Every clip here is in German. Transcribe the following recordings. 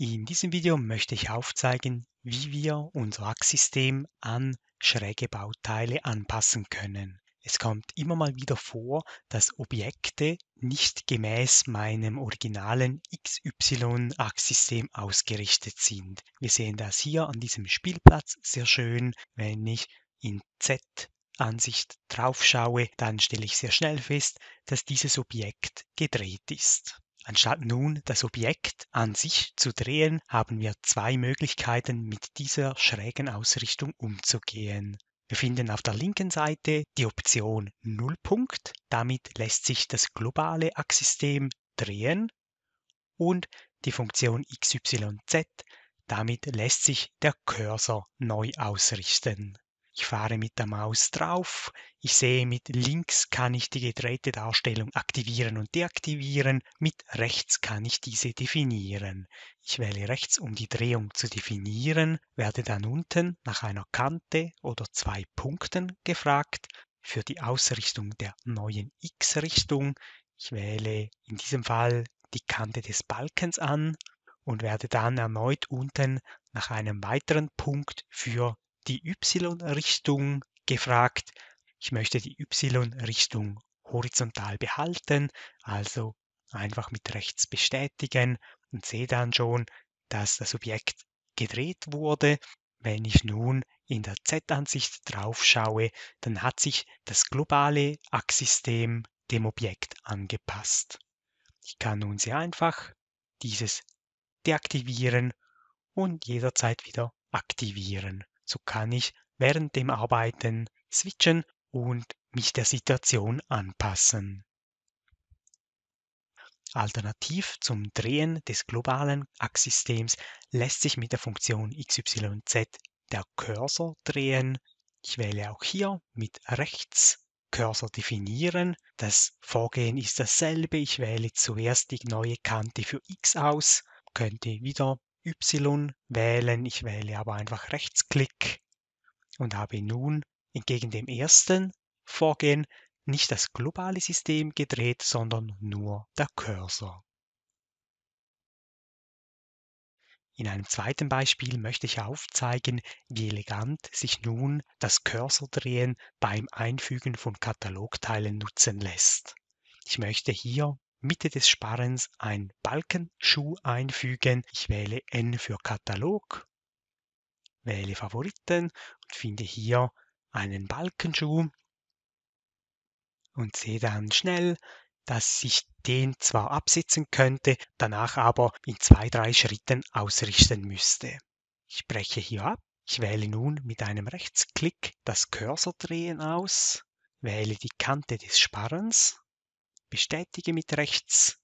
In diesem Video möchte ich aufzeigen, wie wir unser Achssystem an schräge Bauteile anpassen können. Es kommt immer mal wieder vor, dass Objekte nicht gemäß meinem originalen XY-Achssystem ausgerichtet sind. Wir sehen das hier an diesem Spielplatz sehr schön, wenn ich in Z Ansicht drauf schaue, dann stelle ich sehr schnell fest, dass dieses Objekt gedreht ist. Anstatt nun das Objekt an sich zu drehen, haben wir zwei Möglichkeiten, mit dieser schrägen Ausrichtung umzugehen. Wir finden auf der linken Seite die Option Nullpunkt. Damit lässt sich das globale Achssystem drehen und die Funktion xyz. Damit lässt sich der Cursor neu ausrichten. Ich fahre mit der Maus drauf. Ich sehe, mit links kann ich die gedrehte Darstellung aktivieren und deaktivieren. Mit rechts kann ich diese definieren. Ich wähle rechts, um die Drehung zu definieren, werde dann unten nach einer Kante oder zwei Punkten gefragt für die Ausrichtung der neuen X-Richtung. Ich wähle in diesem Fall die Kante des Balkens an und werde dann erneut unten nach einem weiteren Punkt für die Y-Richtung gefragt. Ich möchte die Y-Richtung horizontal behalten, also einfach mit rechts bestätigen und sehe dann schon, dass das Objekt gedreht wurde. Wenn ich nun in der Z-Ansicht drauf schaue, dann hat sich das globale Achssystem dem Objekt angepasst. Ich kann nun sehr einfach dieses deaktivieren und jederzeit wieder aktivieren so kann ich während dem Arbeiten switchen und mich der Situation anpassen. Alternativ zum Drehen des globalen Achssystems lässt sich mit der Funktion xyz der Cursor drehen. Ich wähle auch hier mit rechts Cursor definieren. Das Vorgehen ist dasselbe. Ich wähle zuerst die neue Kante für x aus, könnte wieder Y wählen. Ich wähle aber einfach Rechtsklick und habe nun entgegen dem ersten Vorgehen nicht das globale System gedreht, sondern nur der Cursor. In einem zweiten Beispiel möchte ich aufzeigen, wie elegant sich nun das Cursordrehen beim Einfügen von Katalogteilen nutzen lässt. Ich möchte hier Mitte des Sparrens ein Balkenschuh einfügen. Ich wähle N für Katalog, wähle Favoriten und finde hier einen Balkenschuh und sehe dann schnell, dass ich den zwar absetzen könnte, danach aber in zwei, drei Schritten ausrichten müsste. Ich breche hier ab. Ich wähle nun mit einem Rechtsklick das Cursor drehen aus, wähle die Kante des Sparrens bestätige mit rechts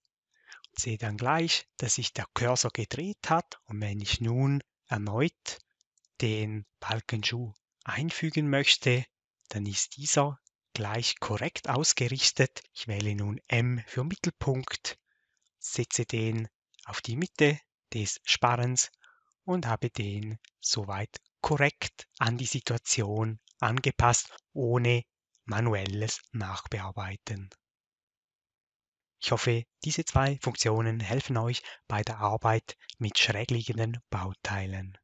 und sehe dann gleich, dass sich der Cursor gedreht hat und wenn ich nun erneut den Balkenschuh einfügen möchte, dann ist dieser gleich korrekt ausgerichtet. Ich wähle nun M für Mittelpunkt, setze den auf die Mitte des Sparrens und habe den soweit korrekt an die Situation angepasst, ohne manuelles Nachbearbeiten. Ich hoffe, diese zwei Funktionen helfen euch bei der Arbeit mit schrägliegenden Bauteilen.